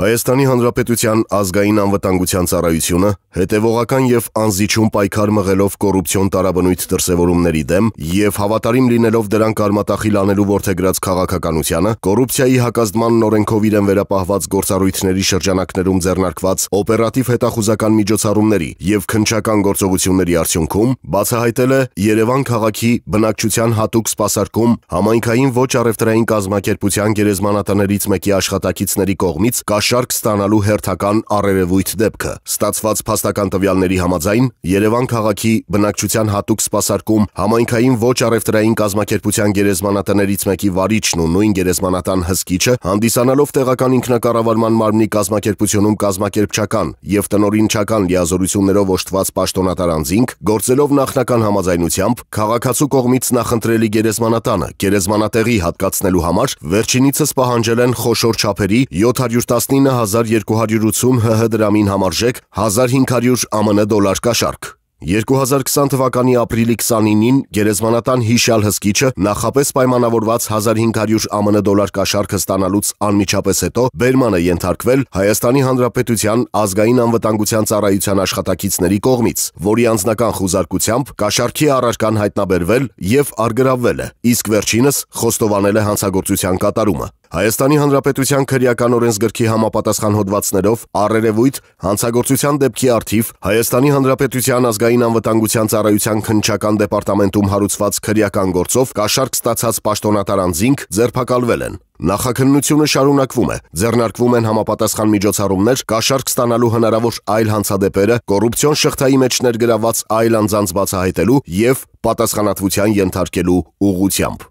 Հայաստանի Հանրապետության ազգային անվտանգության ծառայությունը հետևողական եւ անզիջում պայքար մղելով կոռուպցիոն տարաբնույթ դրսևորումների դեմ եւ հավատարիմ լինելով դրան կարմատախիլ անելու ворթեգրած քաղաքականությանը կոռուպցիայի հակազդման նորենքով իրեն վերապահված գործառույթների շրջանակներում ձեռնարկված օպերատիվ հետախուզական միջոցառումների եւ քնչական գործողությունների արդյունքում բացահայտել է Երևան քաղաքի բնակչության հատուկ սպասարկում համայնքային ոչ առևտրային կազմակերպության գերեզմանատներից մեկի աշխատակիցների կողմից կաշ շարք ստանալու հերթական առերևույթ դեպքը։ Ստացված փաստական տվյալների համաձայն Երևան քաղաքի բնակչության հատուկ սպասարկում համայնքային ոչ առևտրային կազմակերպության գերեզմանատներից մեկի վարիչն ու նույն գերեզմանատան հսկիչը հանդիսանալով տեղական ինքնակառավարման մարմնի կազմակերպությունում կազմակերպչական եւ տնօրինչական լիազորություններով օժտված պաշտոնատար անձինք գործելով նախնական համաձայնությամբ քաղաքացու կողմից նախընտրելի գերեզմանատանը գերեզմանատեղի հատկացնելու համար վերջինիցս պահանջել են խոշոր չափերի 719 9280 ՀՀ դրամին համարժեք 1500 ԱՄՆ դոլար կաշառք։ 2020 թվականի ապրիլի 29-ին գերեզմանատան հիշյալ հսկիչը նախապես պայմանավորված 1500 ԱՄՆ դոլար կաշառքը ստանալուց անմիջապես հետո բերման է ենթարկվել Հայաստանի Հանրապետության ազգային անվտանգության ծառայության աշխատակիցների կողմից, որի անձնական խուզարկությամբ կաշառքի առարկան հայտնաբերվել եւ արգրավվել է, իսկ վերջինս խոստովանել է հանցագործության կատարումը։ Հայաստանի Հանրապետության քրեական օրենսգրքի համապատասխան հոդվածներով առերևույթ հանցագործության դեպքի արդիվ Հայաստանի Հանրապետության ազգային անվտանգության ծառայության քննչական դեպարտամենտում հարուցված քրեական գործով կաշառք ստացած պաշտոնատար անձինք ձերբակալվել են։ Նախաքննությունը շարունակվում է։ Ձեռնարկվում են համապատասխան միջոցառումներ կաշառք ստանալու հնարավոր այլ հանցադեպերը, կոռուպցիոն շղթայի մեջ ներգրաված այլ անձանց բացահայտելու եւ պատասխանատվության ենթարկելու ուղղությամբ։